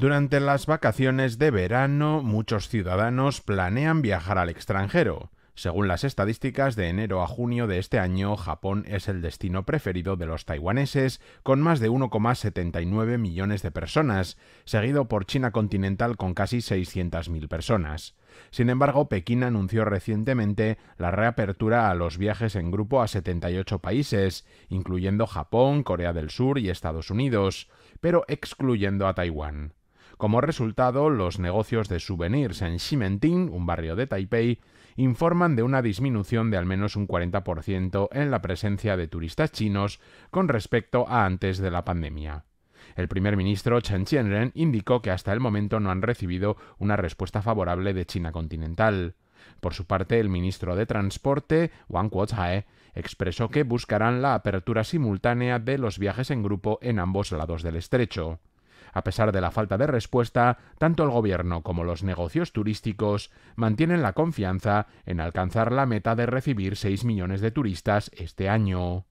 Durante las vacaciones de verano, muchos ciudadanos planean viajar al extranjero. Según las estadísticas, de enero a junio de este año, Japón es el destino preferido de los taiwaneses, con más de 1,79 millones de personas, seguido por China continental con casi 600.000 personas. Sin embargo, Pekín anunció recientemente la reapertura a los viajes en grupo a 78 países, incluyendo Japón, Corea del Sur y Estados Unidos, pero excluyendo a Taiwán. Como resultado, los negocios de souvenirs en Ximentin, un barrio de Taipei, informan de una disminución de al menos un 40% en la presencia de turistas chinos con respecto a antes de la pandemia. El primer ministro Chen Qianren indicó que hasta el momento no han recibido una respuesta favorable de China continental. Por su parte, el ministro de Transporte, Wang kuo expresó que buscarán la apertura simultánea de los viajes en grupo en ambos lados del estrecho. A pesar de la falta de respuesta, tanto el gobierno como los negocios turísticos mantienen la confianza en alcanzar la meta de recibir 6 millones de turistas este año.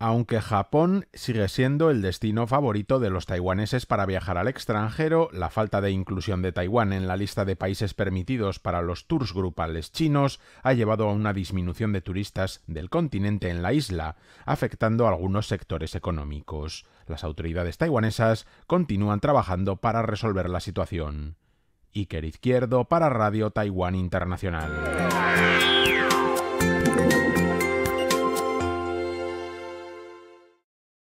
Aunque Japón sigue siendo el destino favorito de los taiwaneses para viajar al extranjero, la falta de inclusión de Taiwán en la lista de países permitidos para los tours grupales chinos ha llevado a una disminución de turistas del continente en la isla, afectando algunos sectores económicos. Las autoridades taiwanesas continúan trabajando para resolver la situación. Iker Izquierdo para Radio Taiwán Internacional.